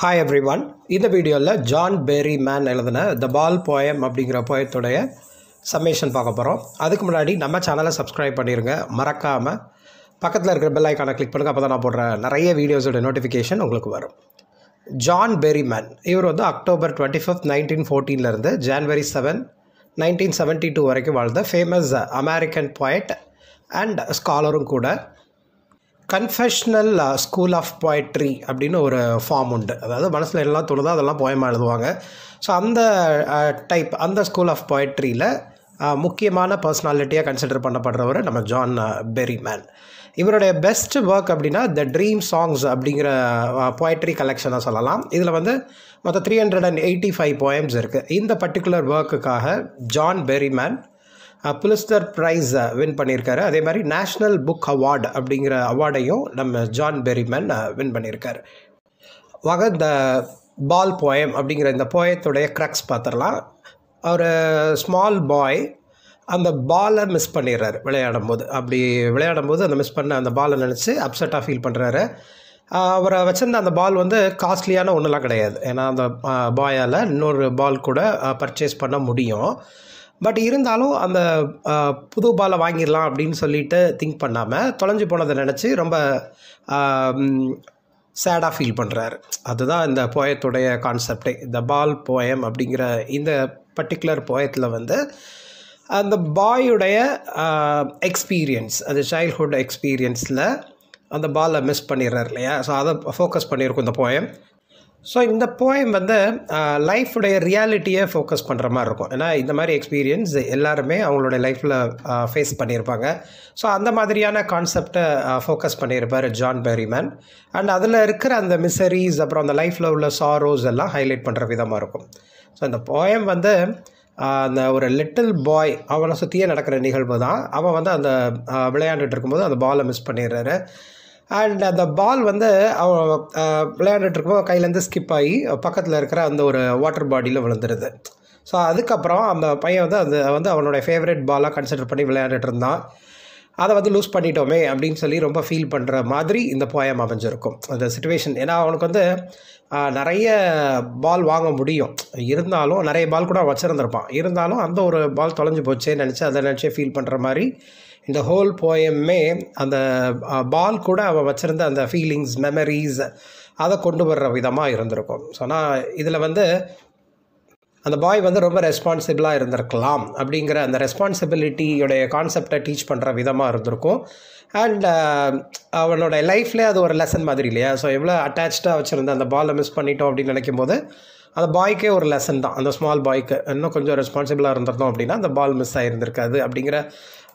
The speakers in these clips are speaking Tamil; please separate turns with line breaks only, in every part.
ஹாய் எவ்ரி ஒன் இந்த வீடியோவில் ஜான் பேரி மேன் எழுதின த பால் போயம் அப்படிங்கிற போயத்துடைய சம்மேஷன் பார்க்க போகிறோம் அதுக்கு முன்னாடி நம்ம சேனலை சப்ஸ்கிரைப் பண்ணிடுங்க மறக்காமல் பக்கத்தில் இருக்கிற பெல் ஐக்கானை கிளிக் பண்ணுங்கள் அப்போ தான் நான் போடுற நிறைய வீடியோஸோட நோட்டிஃபிகேஷன் உங்களுக்கு வரும் ஜான் பேரி மேன் இவர் வந்து அக்டோபர் டுவெண்ட்டி ஃபிஃப்த் நைன்டீன் ஃபோர்டீன்லேருந்து January seven nineteen seventy two வரைக்கும் வாழ்ந்த ஃபேமஸ் அமெரிக்கன் போய்ட் அண்ட் ஸ்காலரும் கூட கன்ஃபெஷ்னல் ஸ்கூல் ஆஃப் போய்ட்ரி அப்படின்னு ஒரு ஃபார்ம் உண்டு அதாவது மனசில் எல்லாம் தொழுதோ அதெல்லாம் போயமாக எழுதுவாங்க ஸோ அந்த டைப் uh, அந்த ஸ்கூல் ஆஃப் போய்ட்ரியில் முக்கியமான பர்சனாலிட்டியாக கன்சிடர் பண்ணப்படுறவர் நம்ம ஜான் பெரிமேன் uh, இவருடைய பெஸ்ட் ஒர்க் அப்படின்னா த ட்ரீம் சாங்ஸ் அப்படிங்கிற போய்ட்ரி uh, கலெக்ஷனை சொல்லலாம் இதில் வந்து மொத்தம் three hundred and eighty five poems இருக்குது இந்த பர்டிகுலர் ஒர்க்குக்காக ஜான் பெரிமேன் புலிஸ்டர் ப்ரைஸை வின் பண்ணியிருக்காரு அதே மாதிரி நேஷ்னல் புக் அவார்டு அப்படிங்கிற அவார்டையும் நம்ம ஜான் பெரிமேன் வின் பண்ணியிருக்காரு வாங்க இந்த பால் போயம் அப்படிங்கிற இந்த போயத்துடைய க்ரக்ஸ் பார்த்துடலாம் அவர் ஸ்மால் பாய் அந்த பாலை மிஸ் பண்ணிடுறாரு விளையாடும் போது அப்படி விளையாடும் போது அந்த மிஸ் பண்ண அந்த பாலை நினச்சி அப்செட்டாக ஃபீல் பண்ணுறாரு அவரை வச்சுருந்த அந்த பால் வந்து காஸ்ட்லியான ஒன்றுலாம் கிடையாது ஏன்னா அந்த பாயால் இன்னொரு பால் கூட பர்ச்சேஸ் பண்ண முடியும் பட் இருந்தாலும் அந்த புது பாலை வாங்கிடலாம் அப்படின்னு சொல்லிட்டு திங்க் பண்ணாமல் தொலைஞ்சு போனதை நினச்சி ரொம்ப சேடாக ஃபீல் பண்ணுறாரு அதுதான் இந்த போயத்துடைய கான்செப்டே த பால் போயம் அப்படிங்கிற இந்த பர்டிகுலர் போயத்தில் வந்து அந்த பாயுடைய எக்ஸ்பீரியன்ஸ் அது சைல்ட்ஹுட் எக்ஸ்பீரியன்ஸில் அந்த பாலை மிஸ் பண்ணிடுறாரு இல்லையா ஸோ அதை ஃபோக்கஸ் பண்ணியிருக்கும் இந்த போயம் ஸோ இந்த போயம் வந்து லைஃபுடைய ரியாலிட்டியை ஃபோக்கஸ் பண்ணுற மாதிரி இருக்கும் ஏன்னா இந்த மாதிரி எக்ஸ்பீரியன்ஸ் எல்லாருமே அவங்களுடைய லைஃப்பில் ஃபேஸ் பண்ணியிருப்பாங்க ஸோ அந்த மாதிரியான கான்செப்டை ஃபோக்கஸ் பண்ணியிருப்பார் ஜான் பெரிமேன் அண்ட் அதில் இருக்கிற அந்த மிசரிஸ் அப்புறம் அந்த லைஃப்பில் உள்ள சாரோஸ் எல்லாம் ஹைலைட் பண்ணுற விதமாக இருக்கும் ஸோ இந்த போயம் வந்து அந்த ஒரு லிட்டில் பாய் அவனை சுற்றியே நடக்கிற நிகழ்வு தான் அவன் வந்து அந்த விளையாண்டுட்டு இருக்கும்போது அந்த பாலை மிஸ் பண்ணிடுறாரு அண்ட் அந்த பால் வந்து அவ விளையாண்டுட்ருக்கும் கையிலேருந்து ஸ்கிப் ஆகி பக்கத்தில் இருக்கிற அந்த ஒரு வாட்டர் பாடியில் விழுந்துருது ஸோ அதுக்கப்புறம் அந்த பையன் வந்து அது வந்து அவனோட ஃபேவரட் பாலாக கன்சிடர் பண்ணி விளையாண்டுட்டு இருந்தான் அதை வந்து லூஸ் பண்ணிட்டோமே அப்படின்னு சொல்லி ரொம்ப ஃபீல் பண்ணுற மாதிரி இந்த போயம் அமைஞ்சிருக்கும் அந்த சுச்சுவேஷன் ஏன்னா அவனுக்கு வந்து நிறைய பால் வாங்க முடியும் இருந்தாலும் நிறைய பால் கூட வச்சுருந்துருப்பான் இருந்தாலும் அந்த ஒரு பால் தொலைஞ்சு போச்சேன்னு நினச்சி அதை நினச்சே ஃபீல் பண்ணுற மாதிரி இந்த ஹோல் போயம்மே அந்த பால் கூட அவள் வச்சுருந்த அந்த ஃபீலிங்ஸ் மெமரிஸ் அதை கொண்டு வர்ற விதமாக இருந்திருக்கும் ஸோ நான் இதில் வந்து அந்த பாய் வந்து ரொம்ப ரெஸ்பான்சிபிளாக இருந்திருக்கலாம் அப்படிங்கிற அந்த ரெஸ்பான்சிபிலிட்டியோடைய கான்செப்டை டீச் பண்ணுற விதமாக இருந்திருக்கும் அண்ட் அவனோட லைஃப்லேயே அது ஒரு லெசன் மாதிரி இல்லையா ஸோ எவ்வளோ அட்டாச்சாக வச்சுருந்த அந்த பாலை மிஸ் பண்ணிட்டோம் அப்படின்னு நினைக்கும் போது அந்த பாய்க்கே ஒரு லெசன் தான் அந்த ஸ்மால் பாய்க்கு இன்னும் கொஞ்சம் ரெஸ்பான்சிபிளாக இருந்திருந்தோம் அப்படின்னா அந்த பால் மிஸ் ஆகியிருந்திருக்காது அப்படிங்கிற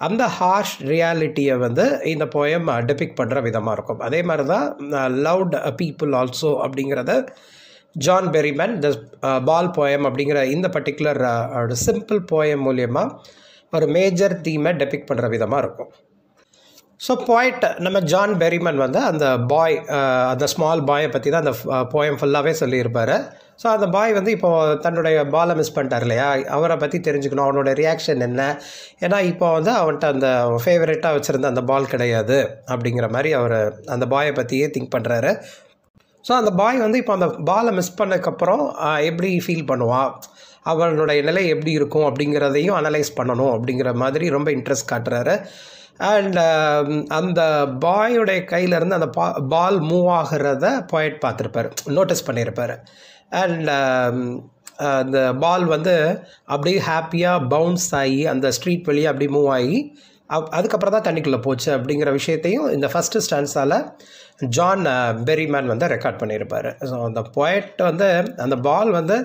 அந்த ஹார்ஷ் ரியாலிட்டியை வந்து இந்த போயம் டிபிக் பண்ணுற விதமாக இருக்கும் அதே மாதிரி தான் அ பீப்புள் ஆல்சோ அப்படிங்கிறத John Berryman the ball poem அப்படிங்கிற இந்த பர்டிகுலர் சிம்பிள் போயம் மூலியமாக ஒரு மேஜர் தீமை டெபிக் பண்ணுற விதமாக இருக்கும் ஸோ போய்ட்டு நம்ம ஜான் பெரிமன் வந்து அந்த பாய் அந்த ஸ்மால் பாயை பற்றி தான் அந்த போயம் ஃபுல்லாகவே சொல்லியிருப்பார் ஸோ அந்த பாய் வந்து இப்போ தன்னுடைய பாலை மிஸ் பண்ணிட்டார் இல்லையா அவரை பற்றி தெரிஞ்சுக்கணும் அவனோட ரியாக்ஷன் என்ன ஏன்னா இப்போ வந்து அவன்கிட்ட அந்த ஃபேவரெட்டாக வச்சுருந்த அந்த பால் கிடையாது அப்படிங்கிற மாதிரி அவர் அந்த பாயை பற்றியே திங்க் பண்ணுறாரு ஸோ அந்த பாய் வந்து இப்போ அந்த பாலை மிஸ் பண்ணக்கப்புறம் எப்படி ஃபீல் பண்ணுவான் அவனுடைய நிலை எப்படி இருக்கும் அப்படிங்கிறதையும் அனலைஸ் பண்ணணும் அப்படிங்கிற மாதிரி ரொம்ப இன்ட்ரெஸ்ட் காட்டுறாரு அண்ட் அந்த பாயுடைய கையிலேருந்து அந்த பா பால் மூவ் ஆகிறத பாயிண்ட் பார்த்துருப்பார் நோட்டீஸ் பண்ணியிருப்பார் அண்ட் அந்த பால் வந்து அப்படியே ஹாப்பியாக பவுன்ஸ் ஆகி அந்த ஸ்ட்ரீட் வழியாக அப்படியே மூவ் ஆகி அப் அதுக்கப்புறம் தான் தண்ணிக்குள்ளே போச்சு அப்படிங்கிற விஷயத்தையும் இந்த ஃபஸ்ட்டு ஸ்டான்ஸால் ஜான் பெரிமேன் வந்து ரெக்கார்ட் பண்ணியிருப்பார் ஸோ அந்த பொயட் வந்து அந்த பால் வந்து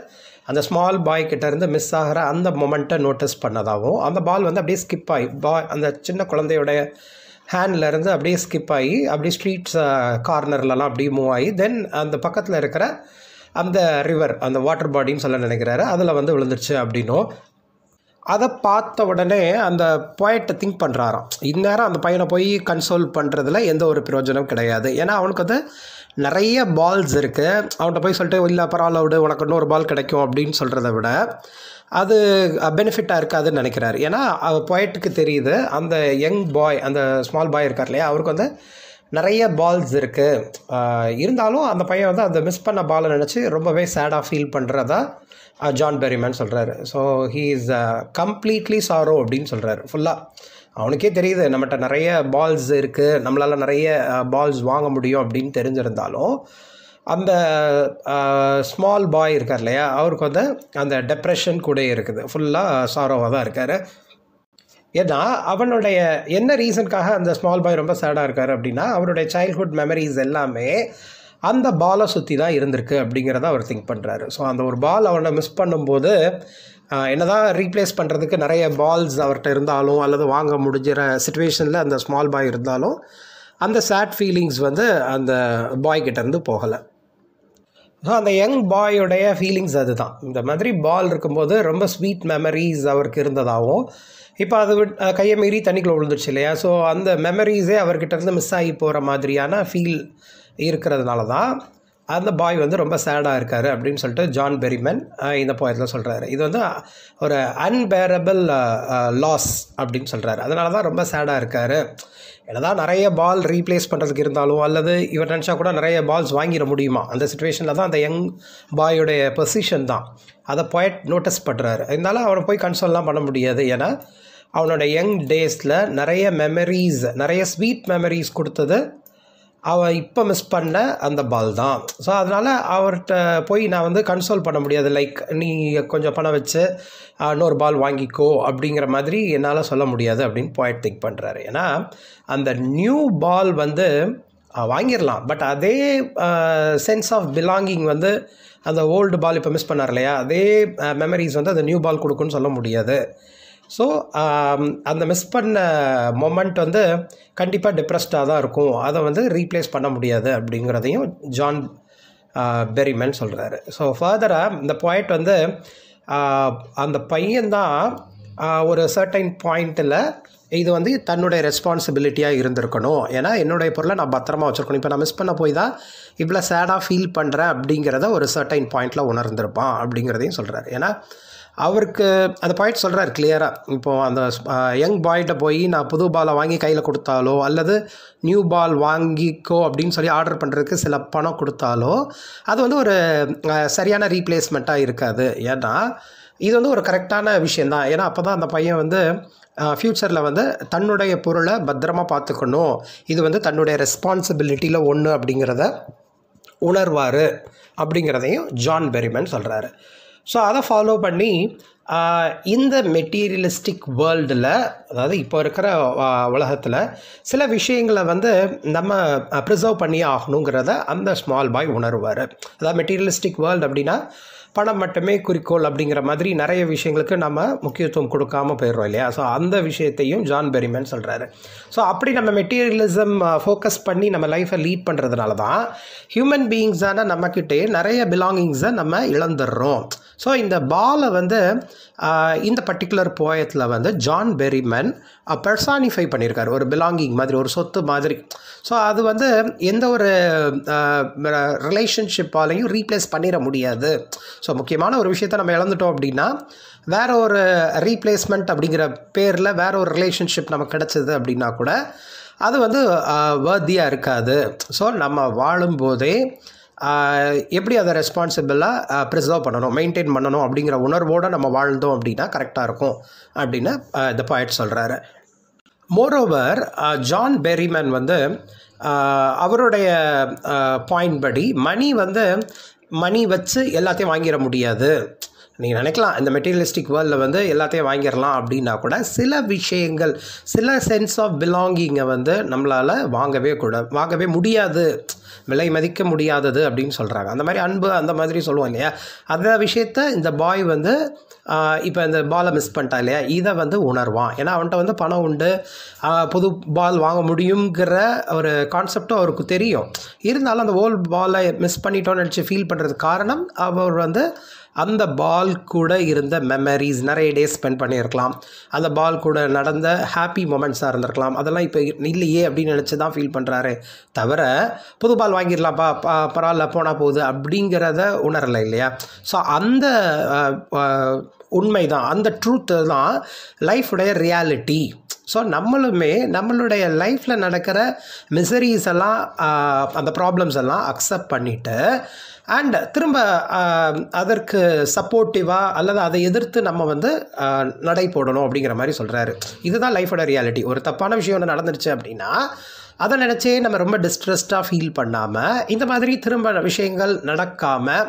அந்த ஸ்மால் பாய் கிட்டேருந்து மிஸ் ஆகிற அந்த மொமெண்ட்டை நோட்டீஸ் பண்ணதாகவும் அந்த பால் வந்து அப்படியே ஸ்கிப் ஆகி பாய் அந்த சின்ன குழந்தையோடைய ஹேண்ட்லேருந்து அப்படியே ஸ்கிப் ஆகி அப்படியே ஸ்ட்ரீட்ஸ் கார்னர்லலாம் uh, அப்படியே மூவ் ஆகி தென் அந்த பக்கத்தில் இருக்கிற அந்த ரிவர் அந்த வாட்டர் பாடின்னு சொல்ல நினைக்கிறாரு அதில் வந்து விழுந்துருச்சு அப்படின்னும் அதை பார்த்த உடனே அந்த பாயிண்ட்டை திங்க் பண்ணுறாராம் இந்நேரம் அந்த பையனை போய் கன்சோல் பண்ணுறதுல எந்த ஒரு பிரயோஜனம் கிடையாது ஏன்னா அவனுக்கு வந்து நிறைய பால்ஸ் இருக்குது அவன்கிட்ட போய் சொல்லிட்டு இல்லை பரவாயில்ல விடு உனக்கு இன்னொரு பால் கிடைக்கும் அப்படின்னு சொல்கிறத விட அது பெனிஃபிட்டாக இருக்காதுன்னு நினைக்கிறாரு ஏன்னா பாயிண்ட்டுக்கு தெரியுது அந்த யங் பாய் அந்த ஸ்மால் பாய் இருக்கார் இல்லையா அவருக்கு வந்து நிறைய பால்ஸ் இருக்குது இருந்தாலும் அந்த பையன் வந்து அந்த மிஸ் பண்ண பாலை நினச்சி ரொம்பவே சேடாக ஃபீல் பண்ணுறதா ஜான் பெரிமேன் சொல்கிறாரு so he is completely sorrow அப்படின்னு சொல்கிறாரு ஃபுல்லாக அவனுக்கே தெரியுது நம்மகிட்ட நிறைய பால்ஸ் இருக்குது நம்மளால் நிறைய பால்ஸ் வாங்க முடியும் அப்படின்னு தெரிஞ்சிருந்தாலும் அந்த ஸ்மால் பாய் இருக்கார் இல்லையா அவருக்கு வந்து அந்த டெப்ரெஷன் கூட இருக்குது ஃபுல்லாக சாரோவாக தான் இருக்கார் ஏன்னா அவனுடைய என்ன ரீசனுக்காக அந்த ஸ்மால் பாய் ரொம்ப சேடாக இருக்கார் அப்படின்னா அவருடைய சைல்ட்ஹுட் மெமரிஸ் எல்லாமே அந்த பாலை சுற்றி தான் இருந்திருக்கு அப்படிங்கிறத அவர் திங்க் பண்ணுறாரு ஸோ அந்த ஒரு பால் அவனை மிஸ் பண்ணும்போது என்னதான் ரீப்ளேஸ் பண்ணுறதுக்கு நிறைய பால்ஸ் அவர்கிட்ட இருந்தாலும் அல்லது வாங்க முடிஞ்சிற சுச்சுவேஷனில் அந்த ஸ்மால் பாய் இருந்தாலும் அந்த சேட் ஃபீலிங்ஸ் வந்து அந்த பாய்கிட்டேருந்து போகலை ஸோ அந்த யங் பாயோடைய ஃபீலிங்ஸ் அதுதான் இந்த மாதிரி பால் இருக்கும்போது ரொம்ப ஸ்வீட் மெமரிஸ் அவருக்கு இருந்ததாகவும் இப்போ அது கையை மீறி தண்ணிக்குள்ளே விழுந்துருச்சு இல்லையா ஸோ அந்த மெமரிஸே அவர்கிட்ட இருந்து மிஸ் ஆகி போகிற மாதிரியான ஃபீல் இருக்கிறதுனால தான் அந்த பாய் வந்து ரொம்ப சேடாக இருக்கார் அப்படின்னு சொல்லிட்டு ஜான் பெரிமன் இந்த போயத்தில் சொல்கிறாரு இது வந்து ஒரு அன்பேரபிள் லாஸ் அப்படின்னு சொல்கிறாரு அதனால தான் ரொம்ப சேடாக இருக்கார் என்னதான் நிறைய பால் ரீப்ளேஸ் பண்ணுறதுக்கு இருந்தாலும் அல்லது இவர் நினச்சா கூட நிறைய பால்ஸ் வாங்கிட முடியுமா அந்த சுச்சுவேஷனில் தான் அந்த யங் பாயுடைய பொசிஷன் தான் அதை போய்ட் நோட்டீஸ் பண்ணுறாரு இருந்தாலும் அவனை போய் கன்சோல்லாம் பண்ண முடியாது ஏன்னா அவனோட யங் டேஸில் நிறைய மெமரிஸ் நிறைய ஸ்வீட் மெமரிஸ் கொடுத்தது அவன் இப்போ மிஸ் பண்ண அந்த பால் தான் ஸோ அதனால் அவர்கிட்ட போய் நான் வந்து கன்சோல் பண்ண முடியாது லைக் நீ கொஞ்சம் பணம் வச்சு இன்னொரு பால் வாங்கிக்கோ அப்படிங்கிற மாதிரி என்னால் சொல்ல முடியாது அப்படின்னு பாயிண்ட் திங்க் பண்ணுறாரு ஏன்னா அந்த நியூ பால் வந்து வாங்கிடலாம் பட் அதே சென்ஸ் ஆஃப் பிலாங்கிங் வந்து அந்த ஓல்டு பால் இப்போ மிஸ் பண்ணார் இல்லையா அதே மெமரிஸ் வந்து அந்த நியூ பால் கொடுக்குன்னு சொல்ல முடியாது ஸோ um, அந்த மிஸ் பண்ண மொமெண்ட் வந்து கண்டிப்பாக டிப்ரெஸ்டாக தான் இருக்கும் அதை வந்து ரீப்ளேஸ் பண்ண முடியாது அப்படிங்கிறதையும் ஜான் பெரிமேன் சொல்கிறாரு ஸோ ஃபர்தராக இந்த பாயிண்ட் வந்து uh, அந்த பையன்தான் uh, ஒரு சர்டைன் பாயிண்ட்டில் இது வந்து தன்னுடைய ரெஸ்பான்சிபிலிட்டியாக இருந்திருக்கணும் ஏன்னா என்னுடைய பொருளை நான் பத்திரமா வச்சுருக்கணும் இப்போ நான் மிஸ் பண்ண போய் தான் இவ்வளோ சேடாக ஃபீல் பண்ணுறேன் அப்படிங்கிறத ஒரு சர்டைன் பாயிண்டில் உணர்ந்திருப்பான் அப்படிங்கிறதையும் சொல்கிறார் ஏன்னா அவருக்கு அந்த பாயிண்ட் சொல்கிறார் கிளியராக இப்போது அந்த யங் பாய்கிட்ட போய் நான் புது பாலை வாங்கி கையில் கொடுத்தாலோ அல்லது நியூ பால் வாங்கிக்கோ அப்படின்னு சொல்லி ஆர்டர் பண்ணுறதுக்கு சில பணம் கொடுத்தாலோ அது வந்து ஒரு சரியான ரீப்ளேஸ்மெண்ட்டாக இருக்காது ஏன்னா இது வந்து ஒரு கரெக்டான விஷயந்தான் ஏன்னா அப்போ தான் அந்த பையன் வந்து ஃப்யூச்சரில் வந்து தன்னுடைய பொருளை பத்திரமாக பார்த்துக்கணும் இது வந்து தன்னுடைய ரெஸ்பான்சிபிலிட்டியில் ஒன்று அப்படிங்கிறத உணர்வார் அப்படிங்கிறதையும் ஜான் பெரிமன் சொல்கிறாரு ஸோ அதை ஃபாலோ பண்ணி இந்த மெட்டீரியலிஸ்டிக் வேர்ல்டில் அதாவது இப்போ இருக்கிற உலகத்தில் சில விஷயங்களை வந்து நம்ம ப்ரிசர்வ் பண்ணியே ஆகணுங்கிறத அந்த ஸ்மால் பாய் உணர்வார் அதாவது மெட்டீரியலிஸ்டிக் வேர்ல்டு அப்படின்னா பணம் மட்டுமே குறிக்கோள் அப்படிங்கிற மாதிரி நிறைய விஷயங்களுக்கு நம்ம முக்கியத்துவம் கொடுக்காம போயிடுறோம் இல்லையா ஸோ அந்த விஷயத்தையும் ஜான் பெரிமேன் சொல்கிறாரு ஸோ அப்படி நம்ம மெட்டீரியலிசம் ஃபோக்கஸ் பண்ணி நம்ம லைஃப்பை லீட் பண்ணுறதுனால தான் ஹியூமன் பீயிங்ஸான நம்மக்கிட்டே நிறைய பிலாங்கிங்ஸை நம்ம இழந்துடுறோம் ஸோ இந்த பாலை வந்து இந்த பர்டிகுலர் போயத்தில் வந்து ஜான் பெரிமன் பெர்சானிஃபை பண்ணியிருக்காரு ஒரு பிலாங்கிங் மாதிரி ஒரு சொத்து மாதிரி ஸோ அது வந்து எந்த ஒரு ரிலேஷன்ஷிப்பாலையும் ரீப்ளேஸ் பண்ணிட முடியாது ஸோ முக்கியமான ஒரு விஷயத்தை நம்ம இழந்துட்டோம் அப்படின்னா வேற ஒரு ரீப்ளேஸ்மெண்ட் அப்படிங்கிற பேரில் வேற ஒரு ரிலேஷன்ஷிப் நமக்கு கிடச்சிது அப்படின்னா கூட அது வந்து வர்த்தியாக இருக்காது ஸோ நம்ம வாழும்போதே எப்படி அதை ரெஸ்பான்சிபிளாக ப்ரிசர்வ் பண்ணணும் மெயின்டைன் பண்ணணும் அப்படிங்கிற உணர்வோடு நம்ம வாழ்ந்தோம் அப்படின்னா கரெக்டாக இருக்கும் அப்படின்னு இந்த பாயிண்ட் சொல்கிறாரு மோரோவர் ஜான் பெரிமேன் வந்து அவருடைய பாயிண்ட் படி மணி வந்து மணி வச்சு எல்லாத்தையும் வாங்கிட முடியாது நீங்கள் நினைக்கலாம் இந்த மெட்டீரியலிஸ்டிக் வேர்ல்டில் வந்து எல்லாத்தையும் வாங்கிடலாம் அப்படின்னா கூட சில விஷயங்கள் சில சென்ஸ் ஆஃப் பிலாங்கிங்கை வந்து நம்மளால் வாங்கவே கூட வாங்கவே முடியாது விலை மதிக்க முடியாதது அப்படின்னு சொல்கிறாங்க அந்த மாதிரி அன்பு அந்த மாதிரி சொல்லுவோம் இல்லையா அந்த விஷயத்த இந்த பாய் வந்து இப்போ இந்த பாலை மிஸ் பண்ணிட்டா இல்லையா இதை வந்து உணர்வான் ஏன்னா அவன்கிட்ட வந்து பணம் உண்டு புது பால் வாங்க முடியுங்கிற ஒரு கான்செப்டும் அவருக்கு தெரியும் இருந்தாலும் அந்த ஓல்டு பாலை மிஸ் பண்ணிட்டோன்னு நினச்சி ஃபீல் பண்ணுறதுக்கு காரணம் அவர் வந்து அந்த பால் கூட இருந்த மெமரிஸ் நிறைய டேஸ் ஸ்பெண்ட் பண்ணியிருக்கலாம் அந்த பால் கூட நடந்த ஹாப்பி மூமெண்ட்ஸாக இருந்திருக்கலாம் அதெல்லாம் இப்போ இல்லையே அப்படின்னு நினச்சி தான் ஃபீல் பண்ணுறாரு தவிர புது பால் வாங்கிடலாம்ப்பா பா பரவாயில்ல போனால் போகுது அப்படிங்கிறத உணரலை இல்லையா ஸோ அந்த உண்மை தான் அந்த ட்ரூத்து தான் லைஃபுடைய ரியாலிட்டி ஸோ நம்மளுமே நம்மளுடைய லைஃப்பில் நடக்கிற மிசரிஸ் எல்லாம் அந்த ப்ராப்ளம்ஸ் எல்லாம் அக்செப்ட் பண்ணிவிட்டு அண்ட் திரும்ப அதற்கு சப்போர்ட்டிவாக அல்லது அதை எதிர்த்து நம்ம வந்து நடை போடணும் அப்படிங்கிற மாதிரி சொல்கிறாரு இதுதான் லைஃபோட ரியாலிட்டி ஒரு தப்பான விஷயம் ஒன்று நடந்துருச்சு அப்படின்னா அதை நினச்சே நம்ம ரொம்ப டிஸ்ட்ரெஸ்டாக ஃபீல் பண்ணாமல் இந்த மாதிரி திரும்ப விஷயங்கள் நடக்காமல்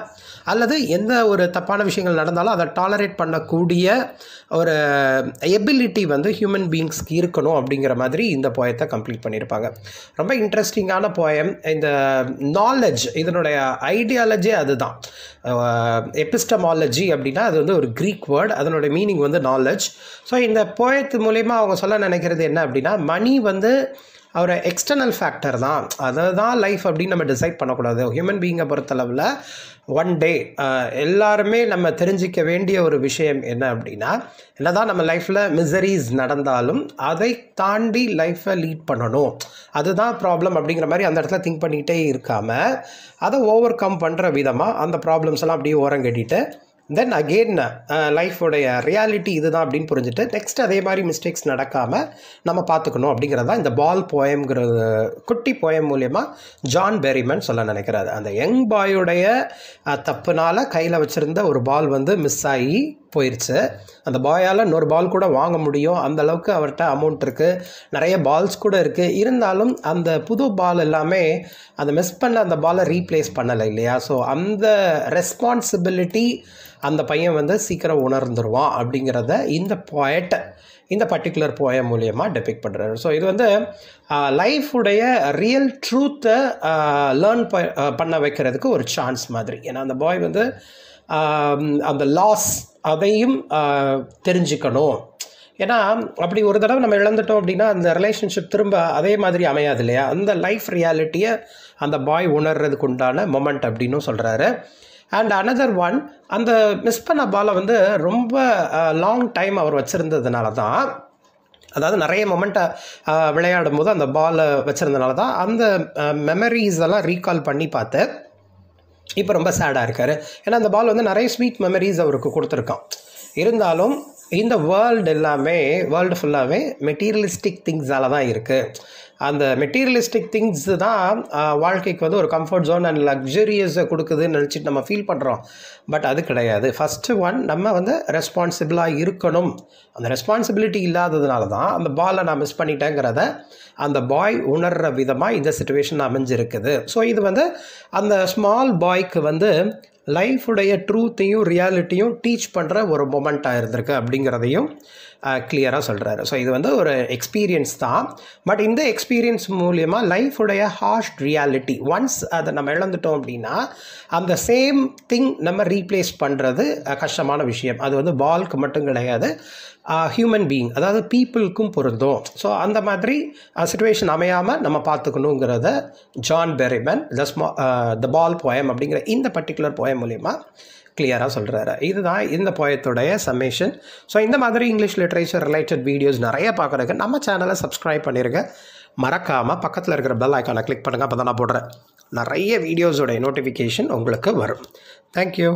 அல்லது எந்த ஒரு தப்பான விஷயங்கள் நடந்தாலும் அதை டாலரேட் பண்ணக்கூடிய ஒரு எபிலிட்டி வந்து ஹியூமன் பீங்ஸ்க்கு இருக்கணும் அப்படிங்கிற மாதிரி இந்த போயத்தை கம்ப்ளீட் பண்ணியிருப்பாங்க ரொம்ப இன்ட்ரெஸ்டிங்கான போயம் இந்த நாலேஜ் இதனுடைய ஐடியால் எட்டாலஜி அதுதான் எபிஸ்டமாலஜி அப்படின்னா அது வந்து ஒரு க்ரீக் வேர்டு அதனோட மீனிங் வந்து நாலேஜ் ஸோ இந்த போயத்து மூலயமா அவங்க சொல்ல நினைக்கிறது என்ன அப்படின்னா மணி வந்து அவரை எக்ஸ்டர்னல் ஃபேக்டர் தான் அதை தான் லைஃப் அப்படின்னு நம்ம டிசைட் பண்ணக்கூடாது ஹியூமன் பீயிங்கை பொறுத்தளவில் ஒன் டே எல்லாருமே நம்ம தெரிஞ்சிக்க வேண்டிய ஒரு விஷயம் என்ன அப்படின்னா என்ன தான் நம்ம லைஃப்பில் மிசரிஸ் நடந்தாலும் அதை தாண்டி லைஃப்பை லீட் பண்ணணும் அதுதான் ப்ராப்ளம் அப்படிங்கிற மாதிரி அந்த இடத்துல திங்க் பண்ணிக்கிட்டே இருக்காமல் அதை ஓவர் கம் பண்ணுற விதமாக அந்த ப்ராப்ளம்ஸ் எல்லாம் அப்படியே ஓரம் கட்டிட்டு தென் அகெயின் லைஃபோடைய ரியாலிட்டி இதுதான் அப்படின்னு புரிஞ்சுட்டு நெக்ஸ்ட் அதே மாதிரி மிஸ்டேக்ஸ் நடக்காமல் நம்ம பார்த்துக்கணும் அப்படிங்கிறது தான் இந்த பால் போயம்ங்கிறது குட்டி போயம் மூலயமா ஜான் பெரிமன் சொல்ல நினைக்கிறாரு அந்த யங் பாயோடைய தப்புனால் கையில் வச்சுருந்த ஒரு பால் வந்து மிஸ் ஆகி போயிடுச்சு அந்த பாயால் இன்னொரு பால் கூட வாங்க முடியும் அந்த அளவுக்கு அவர்கிட்ட அமௌண்ட் இருக்குது நிறைய பால்ஸ் கூட இருக்குது இருந்தாலும் அந்த புது பால் எல்லாமே அந்த மிஸ் பண்ண அந்த பாலை ரீப்ளேஸ் பண்ணலை இல்லையா ஸோ அந்த ரெஸ்பான்சிபிலிட்டி அந்த பையன் வந்து சீக்கிரம் உணர்ந்துருவான் அப்படிங்கிறத இந்த பாயிட்ட இந்த பர்டிகுலர் போயம் மூலியமாக டெபிக் பண்ணுறாரு ஸோ இது வந்து லைஃபுடைய ரியல் ட்ரூத்தை லேர்ன் பண்ண வைக்கிறதுக்கு ஒரு சான்ஸ் மாதிரி ஏன்னா அந்த பாய் வந்து அந்த லாஸ் அதையும் தெரிஞ்சுக்கணும் ஏன்னா அப்படி ஒரு தடவை நம்ம இழந்துட்டோம் அப்படின்னா அந்த ரிலேஷன்ஷிப் திரும்ப அதே மாதிரி அமையாது இல்லையா அந்த லைஃப் ரியாலிட்டியை அந்த பாய் உணர்றதுக்கு உண்டான மொமெண்ட் அப்படின்னு சொல்கிறாரு அண்ட் அனதர் ஒன் அந்த மிஸ் பண்ண பாலை வந்து ரொம்ப லாங் டைம் அவர் வச்சுருந்ததுனால தான் அதாவது நிறைய மொமெண்ட்டை விளையாடும் போது அந்த பாலை வச்சுருந்தனால தான் அந்த மெமரிஸ் எல்லாம் ரீகால் பண்ணி பார்த்தேன் இப்போ ரொம்ப சேடாக இருக்கார் ஏன்னா அந்த பால் வந்து நிறைய ஸ்வீட் மெமரிஸ் அவருக்கு கொடுத்துருக்கான் இருந்தாலும் இந்த வேர்ல்டு எல்லாமே வேர்ல்டு ஃபுல்லாகவே மெட்டீரியலிஸ்டிக் திங்ஸால் தான் இருக்குது அந்த மெட்டீரியலிஸ்டிக் திங்ஸ் தான் வாழ்க்கைக்கு வந்து ஒரு கம்ஃபர்ட் ஜோன் அண்ட் லக்ஸுரியஸை கொடுக்குதுன்னு நினச்சிட்டு நம்ம ஃபீல் பண்ணுறோம் பட் அது கிடையாது ஃபஸ்ட்டு ஒன் நம்ம வந்து ரெஸ்பான்சிபிளாக இருக்கணும் அந்த ரெஸ்பான்சிபிலிட்டி இல்லாததுனால தான் அந்த பாலை நான் மிஸ் பண்ணிட்டேங்கிறத அந்த பாய் உணர்கிற விதமாக இந்த சுச்சுவேஷன் அமைஞ்சிருக்குது ஸோ இது வந்து அந்த ஸ்மால் பாய்க்கு வந்து லைஃபுடைய ட்ரூத்தையும் ரியாலிட்டியும் டீச் பண்ணுற ஒரு மொமெண்ட்டாக இருந்திருக்கு அப்படிங்கிறதையும் கிளியராக சொல்கிறாரு ஸோ இது வந்து ஒரு எக்ஸ்பீரியன்ஸ் தான் பட் இந்த எக்ஸ்பீரியன்ஸ் மூலியமாக லைஃபுடைய ஹார்ஷ் ரியாலிட்டி ஒன்ஸ் அதை நம்ம இழந்துட்டோம் அப்படின்னா அந்த சேம் திங் நம்ம ரீப்ளேஸ் பண்ணுறது கஷ்டமான விஷயம் அது வந்து பால்க்கு மட்டும் கிடையாது ஹியூமன் பீயிங் அதாவது பீப்புளுக்கும் பொருந்தும் ஸோ அந்த மாதிரி சுச்சுவேஷன் அமையாமல் நம்ம பார்த்துக்கணுங்கிறத ஜான் பெரிமன் த ஸ்மா த பால் போயம் அப்படிங்கிற இந்த பர்டிகுலர் போயம் மூலயமா கிளியராக சொல்கிறாரு இதுதான் இந்த போயத்துடைய சம்மேஷன் ஸோ இந்த மாதிரி இங்கிலீஷ் லிட்ரேச்சர் ரிலேட்டட் வீடியோஸ் நிறைய பார்க்குறதுக்கு நம்ம சேனலை சப்ஸ்கிரைப் பண்ணிருங்க மறக்காமல் பக்கத்தில் இருக்கிற பெல் ஐக்கானை கிளிக் பண்ணுங்கள் அப்போ தான் நான் போடுறேன் நிறைய வீடியோஸோடைய நோட்டிஃபிகேஷன் உங்களுக்கு வரும் தேங்க்யூ